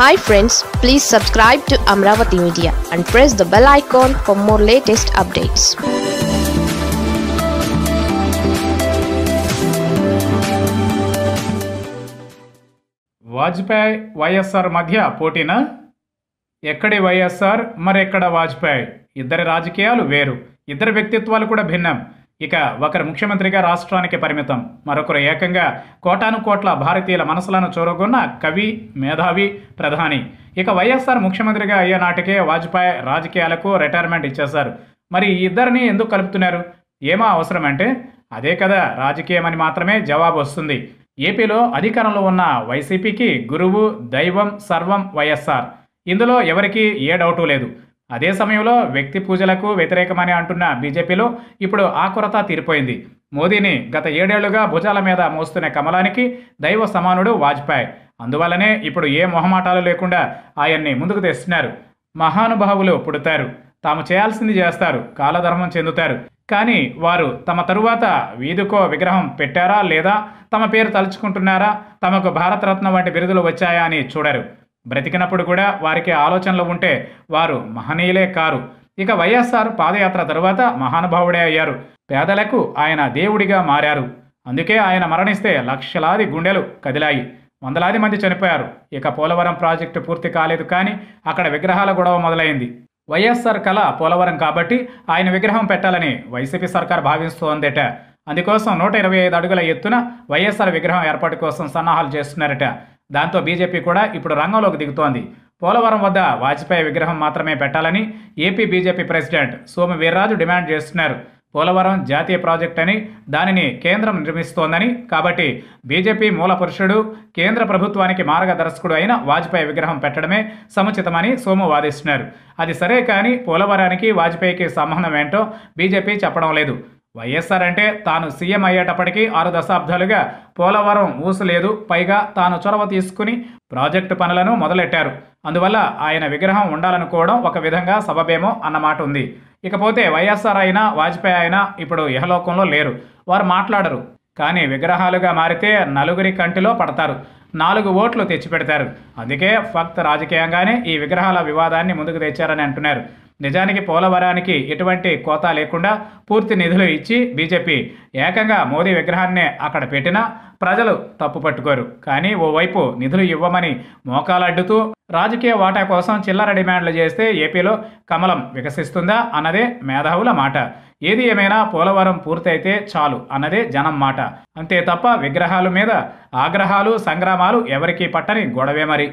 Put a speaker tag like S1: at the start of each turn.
S1: hi friends please subscribe to Amaravati media and press the bell icon for more latest updates Vajpayee YSR మధ్య పోటీనా ఎక్కడి వైఎస్ఆర్ మరెక్కడ వాజ్పేయి ఇద్దరి రాజకీయాలు వేరు ఇద్దరి వ్యక్తిత్వాలు కూడా భిన్నం ఇక ఒకరు ముఖ్యమంత్రిగా రాష్ట్రానికి పరిమితం మరొకరు ఏకంగా కోటాను కోట్ల భారతీయుల మనసులను చూరగొన్న కవి మేధావి ప్రధాని ఇక వైఎస్ఆర్ ముఖ్యమంత్రిగా అయ్యే నాటికే వాజ్పేయి రాజకీయాలకు రిటైర్మెంట్ ఇచ్చేశారు మరి ఇద్దరిని ఎందుకు కలుపుతున్నారు ఏమో అవసరం అంటే అదే కదా రాజకీయమని మాత్రమే జవాబు వస్తుంది ఏపీలో అధికారంలో ఉన్న వైసీపీకి గురువు దైవం సర్వం వైఎస్ఆర్ ఇందులో ఎవరికీ ఏ డౌటు లేదు అదే సమయంలో వ్యక్తి పూజలకు వ్యతిరేకమని అంటున్న బీజేపీలో ఇప్పుడు ఆ కొరత తీరిపోయింది మోదీని గత ఏడేళ్లుగా భుజాల మీద మోస్తున్న కమలానికి దైవ సమానుడు వాజ్పేయి అందువల్లనే ఇప్పుడు ఏ మొహమాటాలు లేకుండా ఆయన్ని ముందుకు తెస్తున్నారు మహానుభావులు పుడతారు తాము చేయాల్సింది చేస్తారు కాలధర్మం చెందుతారు కానీ వారు తమ తరువాత వీధికో విగ్రహం పెట్టారా లేదా తమ పేరు తలుచుకుంటున్నారా తమకు భారతరత్న వంటి బిరుదులు వచ్చాయా అని చూడరు బ్రతికినప్పుడు కూడా వారికి ఆలోచనలు ఉంటే వారు మహనీయులే కారు ఇక వైఎస్ఆర్ పాదయాత్ర తరువాత మహానుభావుడే అయ్యారు పేదలకు ఆయన దేవుడిగా మారారు అందుకే ఆయన మరణిస్తే లక్షలాది గుండెలు కదిలాయి వందలాది మంది చనిపోయారు ఇక పోలవరం ప్రాజెక్టు పూర్తి కాలేదు కానీ అక్కడ విగ్రహాల గొడవ మొదలైంది వైఎస్ఆర్ కళ పోలవరం కాబట్టి ఆయన విగ్రహం పెట్టాలని వైసీపీ సర్కార్ భావిస్తోందట అందుకోసం నూట ఇరవై ఐదు అడుగుల ఎత్తున వైఎస్ఆర్ విగ్రహం ఏర్పాటు కోసం సన్నాహాలు చేస్తున్నారట దాంతో బీజేపీ కూడా ఇప్పుడు రంగంలోకి దిగుతోంది పోలవరం వద్ద వాజ్పేయి విగ్రహం మాత్రమే పెట్టాలని AP BJP president Somu Veerraju demand చేస్తున్నారు పోలవరం జాతీయ ప్రాజెక్ట్ అని దానిని కేంద్రం నిర్మిస్తోందని కాబట్టి బీజేపీ మూల పురుషుడు కేంద్ర ప్రభుత్వానికి మార్గదర్శకుడు అయిన వాజ్పేయి విగ్రహం పెట్టడమే సముచితమని సోము వాదిస్తున్నారు అది సరే కానీ పోలవరానికి వాజ్పేయికి సంబంధం ఏంటో బీజేపీ చెప్పడం లేదు వైఎస్ఆర్ అంటే తాను సీఎం అయ్యేటప్పటికీ ఆరు దశాబ్దాలుగా పోలవరం ఊసలేదు పైగా తాను చొరవ తీసుకుని ప్రాజెక్టు పనులను మొదలెట్టారు అందువల్ల ఆయన విగ్రహం ఉండాలనుకోవడం ఒక విధంగా సబబేమో అన్నమాట ఉంది ఇకపోతే వైఎస్ఆర్ అయినా వాజ్పేయి అయినా ఇప్పుడు యహలోకంలో లేరు వారు మాట్లాడరు కానీ విగ్రహాలుగా మారితే నలుగురి కంటిలో పడతారు నాలుగు ఓట్లు తెచ్చిపెడతారు అందుకే ఫక్త్ రాజకీయంగానే ఈ విగ్రహాల వివాదాన్ని ముందుకు తెచ్చారని అంటున్నారు నిజానికి పోలవరానికి ఎటువంటి కోత లేకుండా పూర్తి నిధులు ఇచ్చి బీజేపీ ఏకంగా మోదీ విగ్రహాన్నే అక్కడ పెట్టినా ప్రజలు తప్పు పట్టుకోరు కానీ ఓవైపు నిధులు ఇవ్వమని మోకాలడ్డుతూ రాజకీయ వాటా కోసం చిల్లర డిమాండ్లు చేస్తే ఏపీలో కమలం వికసిస్తుందా అన్నదే మేధావుల మాట ఏది ఏమైనా పోలవరం పూర్తయితే చాలు అన్నదే జనం మాట అంతే తప్ప విగ్రహాల మీద ఆగ్రహాలు సంగ్రామాలు ఎవరికీ పట్టని గొడవే మరి